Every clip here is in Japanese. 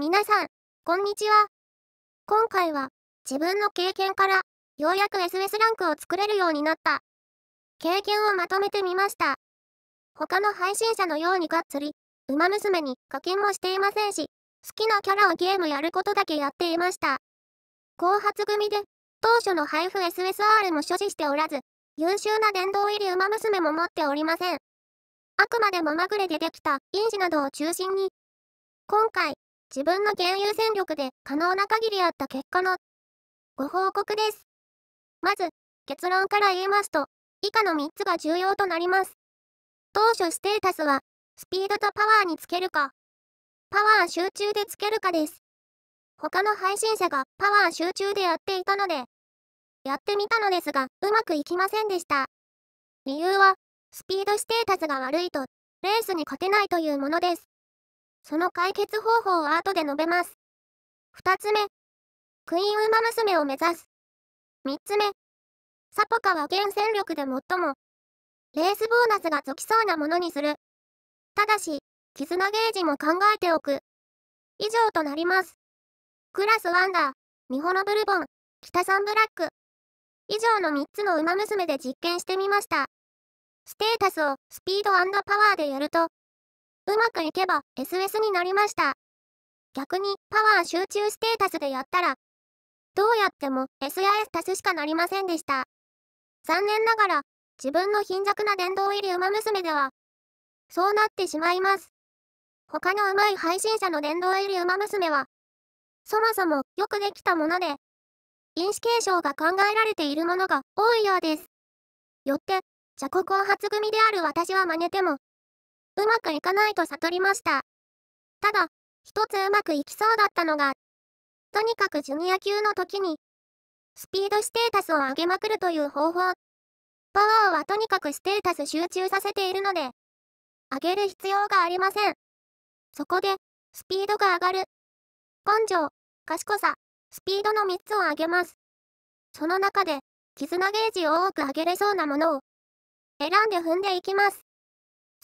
皆さん、こんにちは。今回は、自分の経験から、ようやく SS ランクを作れるようになった。経験をまとめてみました。他の配信者のようにがっつり、馬娘に課金もしていませんし、好きなキャラをゲームやることだけやっていました。後発組で、当初の配布 SSR も所持しておらず、優秀な殿堂入り馬娘も持っておりません。あくまでもまぐれでできた、印字などを中心に、今回、自分の現有戦力で可能な限りあった結果のご報告です。まず、結論から言いますと、以下の3つが重要となります。当初ステータスは、スピードとパワーにつけるか、パワー集中でつけるかです。他の配信者がパワー集中でやっていたので、やってみたのですが、うまくいきませんでした。理由は、スピードステータスが悪いと、レースに勝てないというものです。その解決方法は後で述べます。2つ目、クイーンウマ娘を目指す。3つ目、サポカは現戦力で最も、レースボーナスが続きそうなものにする。ただし、絆ゲージも考えておく。以上となります。クラスワンダー、ミホノブルボン、北サンブラック。以上の3つの馬娘で実験してみました。ステータスをスピードパワーでやると、うまくいけば SS になりました。逆にパワー集中ステータスでやったら、どうやっても S や S 足すしかなりませんでした。残念ながら、自分の貧弱な殿堂入り馬娘では、そうなってしまいます。他の上手い配信者の殿堂入り馬娘は、そもそもよくできたもので、因子継承が考えられているものが多いようです。よって、じゃこ初組である私は真似ても、うまくいかないと悟りました。ただ、一つうまくいきそうだったのが、とにかくジュニア級の時に、スピードステータスを上げまくるという方法。パワーはとにかくステータス集中させているので、上げる必要がありません。そこで、スピードが上がる。根性、賢さ、スピードの3つを上げます。その中で、絆ゲージを多く上げれそうなものを、選んで踏んでいきます。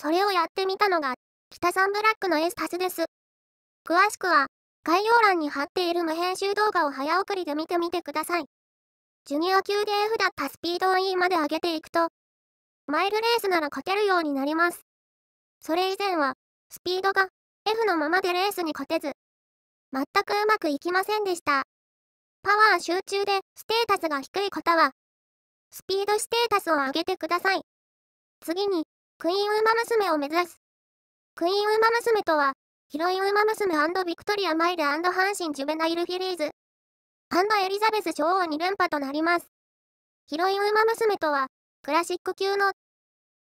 それをやってみたのが、北サンブラックのエスタスです。詳しくは、概要欄に貼っている無編集動画を早送りで見てみてください。ジュニア級で F だったスピードを E まで上げていくと、マイルレースなら勝てるようになります。それ以前は、スピードが F のままでレースに勝てず、全くうまくいきませんでした。パワー集中でステータスが低い方は、スピードステータスを上げてください。次に、クイーンウマ娘を目指す。クイーンウマ娘とは、ヒロインウマ娘ビクトリア・マイル阪神ジュベナイルフィリーズ。エリザベス女王2連覇となります。ヒロインウマ娘とは、クラシック級の、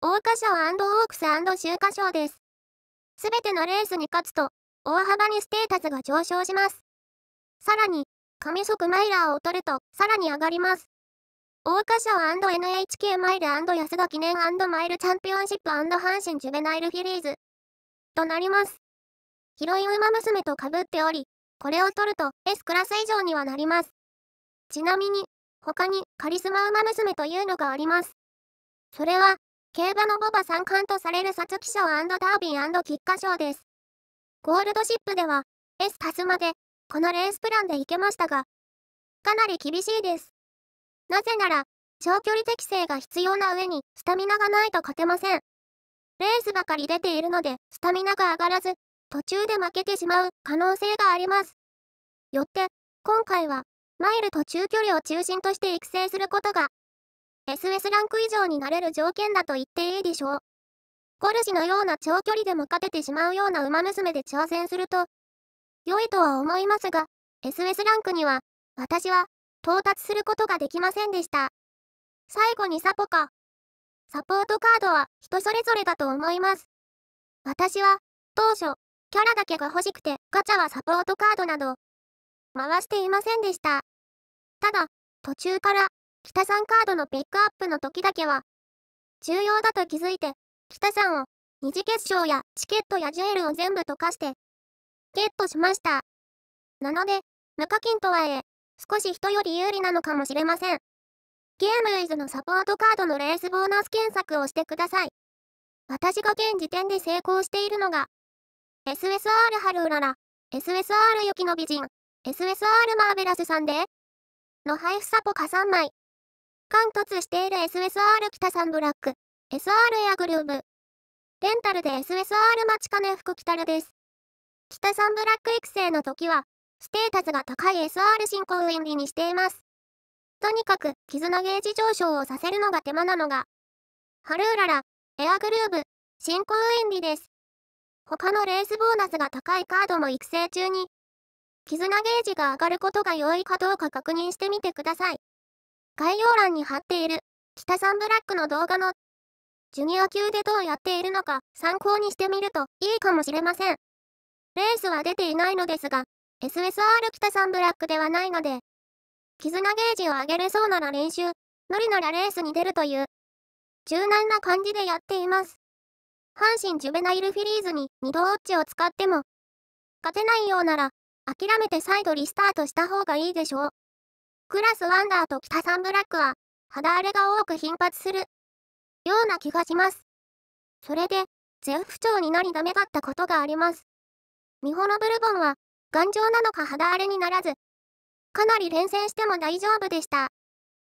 桜花賞オークス秋華賞です。すべてのレースに勝つと、大幅にステータスが上昇します。さらに、神速マイラーを取ると、さらに上がります。桜花賞 &NHK マイル安田記念マイルチャンピオンシップ阪神ジュベナイルフィリーズとなります。ヒロンウ馬娘と被っており、これを取ると S クラス以上にはなります。ちなみに、他にカリスマ馬娘というのがあります。それは、競馬のボバ三冠とされる皐月賞ダービー菊花賞です。ゴールドシップでは、S タスまで、このレースプランで行けましたが、かなり厳しいです。なぜなら、長距離適性が必要な上に、スタミナがないと勝てません。レースばかり出ているので、スタミナが上がらず、途中で負けてしまう可能性があります。よって、今回は、マイルと中距離を中心として育成することが、SS ランク以上になれる条件だと言っていいでしょう。ゴルシのような長距離でも勝ててしまうような馬娘で挑戦すると、良いとは思いますが、SS ランクには、私は、到達することができませんでした。最後にサポカ。サポートカードは人それぞれだと思います。私は、当初、キャラだけが欲しくてガチャはサポートカードなど、回していませんでした。ただ、途中から、北さんカードのピックアップの時だけは、重要だと気づいて、北さんを、二次決勝やチケットやジュエルを全部溶かして、ゲットしました。なので、無課金とはいえ、少し人より有利なのかもしれません。ゲームイズのサポートカードのレースボーナス検索をしてください。私が現時点で成功しているのが、SSR 春うらら、SSR 雪の美人、SSR マーベラスさんで、の配布サポカ3枚。貫突している SSR 北さんブラック、SR エアグルーブ。レンタルで SSR 町金福たるです。北さんブラック育成の時は、ステータスが高い SR 進行演技にしています。とにかく、絆ゲージ上昇をさせるのが手間なのが、ハルーララ、エアグルーブ、進行演技です。他のレースボーナスが高いカードも育成中に、絆ゲージが上がることが容易かどうか確認してみてください。概要欄に貼っている、北サンブラックの動画の、ジュニア級でどうやっているのか参考にしてみるといいかもしれません。レースは出ていないのですが、SSR 北さんブラックではないので、絆ゲージを上げれそうなら練習、ノリならレースに出るという、柔軟な感じでやっています。阪神ジュベナイルフィリーズに二度オッチを使っても、勝てないようなら、諦めて再度リスタートした方がいいでしょう。クラスワンダーと北サンブラックは、肌荒れが多く頻発する、ような気がします。それで、絶不調になりダメだったことがあります。ミホノブルボンは、頑丈なのか肌荒れにならず、かなり連戦しても大丈夫でした。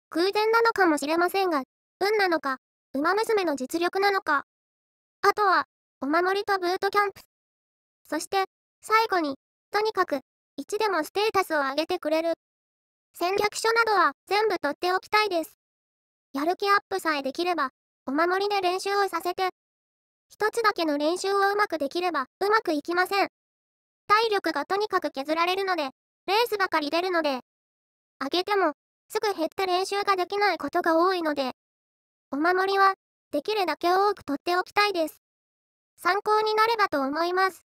偶然なのかもしれませんが、運なのか、馬娘の実力なのか。あとは、お守りとブートキャンプ。そして、最後に、とにかく、1でもステータスを上げてくれる。戦略書などは全部取っておきたいです。やる気アップさえできれば、お守りで練習をさせて、一つだけの練習をうまくできれば、うまくいきません。体力がとにかく削られるので、レースばかり出るので、あげても、すぐ減った練習ができないことが多いので、お守りは、できるだけ多く取っておきたいです。参考になればと思います。